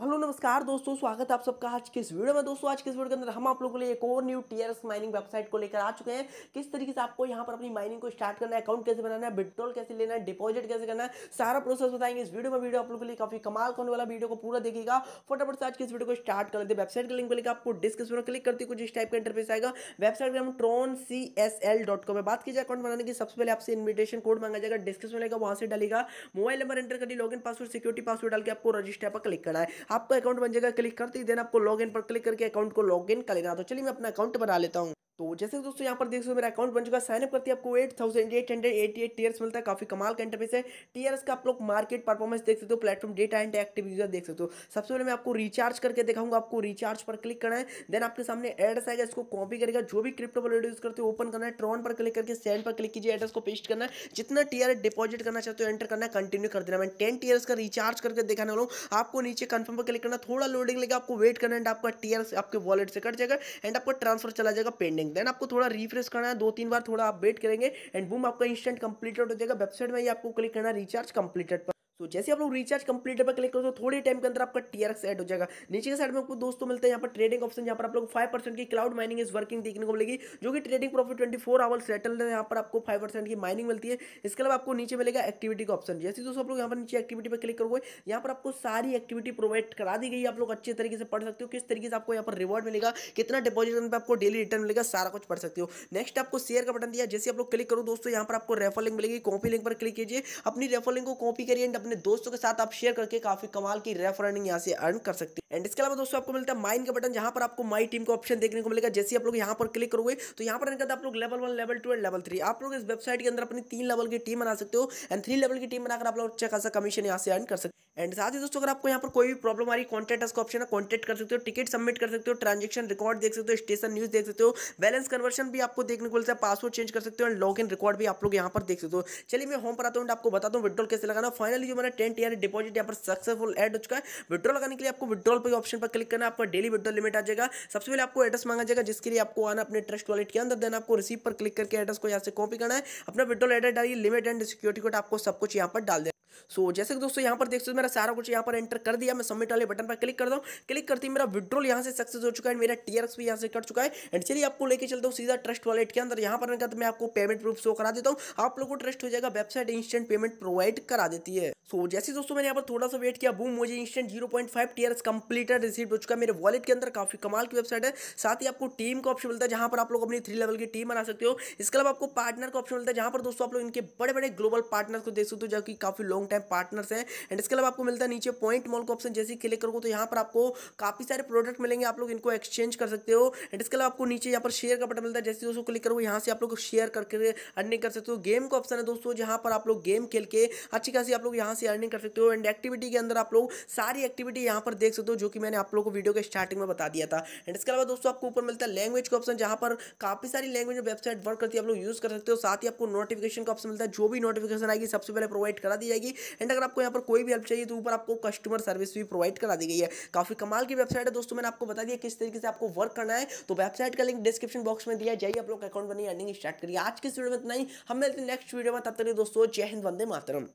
hello नमस्कार दोस्तों स्वागत है आप सबका आज के इस वीडियो में दोस्तों आज के इस वीडियो के अंदर हम आप लोगों के लिए एक और न्यू टीयर्स माइनिंग वेबसाइट को लेकर आ चुके हैं किस तरीके से आपको यहाँ पर अपनी माइनिंग को स्टार्ट करना है अकाउंट कैसे बनाना है विड्रॉल कैसे लेना है डिपॉजिट कैसे करना है सारा प्रोसेस बताएंगे इस वीडियो में वीडियो आप लोगों के लिए काफी कमाल करने वाला वीडियो को पूरा देखेगा फटाफट से आज के इस वीडियो को स्टार्ट कर लेते वेबसाइट के लिंक को लेकर आपको डिस्क्रिप्शन में क्लिक करते कुछ इस टाइप का इंटरफेस आएगा वेबसाइट का हम ट्रोन C S L dot com में बात की जाए अकाउंट बनाने की सबसे पहले आपसे इन्विटेशन कोड मांगा जाएगा डिस्क्रिप्शन में वहाँ से डालेगा मोबाइल नंबर एंटर करिए log in password security password डाल के आपको रजिस्टर पर क्लिक करना है आपका अकाउंट बन जाएगा क्लिक करते ही देन आपको लॉग इन पर क्लिक करके अकाउंट को लॉग इन कर लेना तो चलिए मैं अपना अकाउंट बना लेता हूँ तो जैसे दोस्तों यहाँ पर देख सकते मेरा अकाउंट बन चुका है साइनअप करती है आपको eight thousand eight hundred eighty eight टीयर्स मिलता है काफी कमाल का इंटरफेस है टीयर्स का आप लोग मार्केट परफॉर्मेंस देख सकते हो platform data and active user देख सकते हो सबसे पहले मैं आपको रिचार्ज करके दिखाऊंगा आपको रिचार्ज पर क्लिक करना है देन आपके सामने एड्रेस आएगा इसको कॉपी करेगा जो भी क्रिप्टो वॉलेट यूज करते हो ओपन करना है ट्रॉन पर क्लिक करके सेंड पर क्लिक कीजिए एड्रेस को पेस्ट करना है जितना टीयर डिपॉजिट करना चाहते हो एंटर करना है कंटिन्यू कर देना मैं टेन टीयर्स का रिचार्ज करके दिखाने वाला हूँ आपको नीचे कन्फर्म पर क्लिक करना थोड़ा लोडिंग लेगा आपको वेट करना एंड आपका टीयर आपके वॉलेट से कट जाएगा एंड आपका ट्रांसफर चला जाएगा पेंडिंग देन आपको थोड़ा रिफ्रेश करना है दो तीन बार थोड़ा आप वेट करेंगे एंड बूम आपका इंस्टेंट कंप्लीटेड हो जाएगा वेबसाइट में ही आपको क्लिक करना रिचार्ज कंप्लीटेड तो जैसे आप लोग रिचार्ज कंप्लीट पर क्लिक करो तो थोड़े टाइम के अंदर आपका टी एड हो जाएगा नीचे के साइड में आपको दोस्तों मिलते हैं यहाँ पर ट्रेडिंग ऑप्शन यहाँ पर आप लोग फाइव परसेंट की क्लाउड माइनिंग इज वर्किंग देखने को मिलेगी जो कि trading profit twenty four hours settle है यहाँ पर आपको फाइव परसेंट की माइनिंग मिलती है इसके अलावा आपको नीचे मिलेगा एक्टिविटी का ऑप्शन जैसे दोस्तों आप लोग यहाँ पर नीचे एक्टिविटी पर क्लिक करोगे यहाँ पर आपको सारी एक्टिविटी प्रोवाइड करा दी गई आप लोग अच्छे तरीके से पढ़ सकते हो किस तरीके से आपको यहाँ पर रिवॉर्ड मिलेगा कितना डिपॉजिट पर आपको डेली रिटर्न मिलेगा सारा कुछ पढ़ सकते हो नेक्स्ट आपको शेयर का बटन दिया जैसे आप लोग क्लिक करो दोस्तों यहाँ पर आपको रेफर लिंक मिलेगी कॉपी लिंक पर क्लिक कीजिए अपनी रेफर लिंक को कॉपी करिए एंड अपने अपने दोस्तों के साथ आप शेयर करके काफी कमाल की रेफर अर्निंग यहाँ से अर्न कर सकते हैं एंड इसके अलावा दोस्तों आपको मिलता है माइन का बटन जहां पर आपको माई टीम का ऑप्शन देखने को मिलेगा जैसे आप लोग यहाँ पर क्लिक करोगे तो यहाँ पर इनका आप लोग level one level two and level three आप लोग इस वेबसाइट के अंदर अपनी तीन लेवल की टीम बना सकते हो एंड थ्री लेवल की टीम बनाकर आप लोग अच्छा खासा कमीशन यहाँ से अर्न कर सकते हैं एंड साथ ही दोस्तों अगर आपको यहाँ पर कोई भी प्रॉब्लम आ रही कॉन्टैक्ट का ऑप्शन है कॉन्टैक्ट कर सकते हो टिकट सबमिट कर सकते हो ट्रांजेक्शन रिकॉर्ड देख सकते हो स्टेशन न्यूज़ देख सकते हो बैलेंस कन्वर्शन भी आपको देखने को मिलता है पासवर्ड चेंज कर सकते हो एंड लॉग इन रिकॉर्ड भी आप लोग यहाँ पर देख सकते हो चलिए मैं होम पर आता हूँ आपको बता दूँ विड्रॉल कैसे लगाना फाइनली जो मेरा टेंट ईयर डिपॉजिट यहाँ पर सक्सेसफुल एड हो चुका है विड्रॉल लगाने के लिए आपको विड्रॉल पर ऑप्शन पर क्लिक करना आपका डेली विड्रॉल लिमिट आ जाएगा सबसे पहले आपको एड्रेस मांगा जाएगा जिसके लिए आपको आना अपने ट्रस्ट वॉलेट के अंदर देना आपको रिसीव पर क्लिक करके एड्रेस को यहाँ से कॉपी करना है अपना विड्रॉल एड्रेस डालिए लिमिट एंड सिक्योरिटी कोड आपको सब कुछ यहाँ पर डाल देना सो so, जैसे कि दोस्तों यहाँ पर देख सकते हो मेरा सारा कुछ यहाँ पर एंटर कर दिया मैं सबमिट वाले बटन पर क्लिक करता हूँ क्लिक करती मेरा विड्रोल यहाँ से सक्सेस हो चुका है मेरा टी भी यहाँ से कट चुका है एंड चलिए आपको लेके चलता हूँ सीधा ट्रस्ट वॉलेट के अंदर यहाँ पर तो मैं आपको पेमेंट प्रूफ शो करा देता हूँ आप लोग को ट्रस्ट हो जाएगा वेबसाइट इंस्टेंट पेमेंट प्रोवाइड करा देती है सो so, जैसे दोस्तों मैंने यहाँ पर थोड़ा सा वेट किया बूम मुझे इंस्टेंट जीरो पॉइंट फाइव टीयर्स कंप्लीटेड रिसीव हो चुका है मेरे वॉलेट के अंदर काफी कमाल की वेबसाइट है साथ ही आपको टीम का ऑप्शन मिलता है जहां पर आप लोग अपनी थ्री लेवल की टीम बना सकते हो इसके अलावा आपको पार्टनर का ऑप्शन मिलता है जहां पर दोस्तों आप लोग इनके बड़े बड़े ग्लोबल पार्टनर को देख सकते हो जो कि काफी लॉन्ग लॉन्ग टाइम पार्टनर है एंड इसके अलावा आपको मिलता है नीचे पॉइंट मॉल का ऑप्शन जैसे क्लिक करोगे तो यहाँ पर आपको काफी सारे प्रोडक्ट मिलेंगे आप लोग इनको एक्सचेंज कर सकते हो एंड इसके अलावा आपको नीचे यहाँ पर शेयर का बटन मिलता है जैसे दोस्तों क्लिक करोगे यहाँ से आप लोग शेयर करके अर्निंग कर सकते हो गेम का ऑप्शन है दोस्तों जहाँ पर आप लोग गेम खेल के अच्छी खासी आप लोग यहाँ से अर्निंग कर सकते हो एंड एक्टिविटी के अंदर आप लोग सारी एक्टिविटी यहाँ पर देख सकते हो जो कि मैंने आप लोग को वीडियो के स्टार्टिंग में बता दिया था एंड इसके अलावा दोस्तों आपको ऊपर मिलता है लैंग्वेज का ऑप्शन जहाँ पर काफी सारी लैंग्वेज वेबसाइट वर्क करती है आप लोग यूज कर सकते हो साथ ही आपको नोटिफिकेशन का ऑप्शन मिलता है जो भी नोटिफिकेशन आएगी सबसे पहले प्रोवाइड करा दी जाएगी जाएगी एंड अगर आपको यहाँ पर कोई भी हेल्प चाहिए तो ऊपर आपको कस्टमर सर्विस भी प्रोवाइड करा दी गई है काफ़ी कमाल की वेबसाइट है दोस्तों मैंने आपको बता दिया किस तरीके से आपको वर्क करना है तो वेबसाइट का लिंक डिस्क्रिप्शन बॉक्स में दिया जाइए आप लोग अकाउंट बनी अर्निंग स्टार्ट करिए आज की वीडियो में इतना ही हम मिलते हैं नेक्स्ट वीडियो में तब तक दोस्तों जय हिंद वंदे मातरम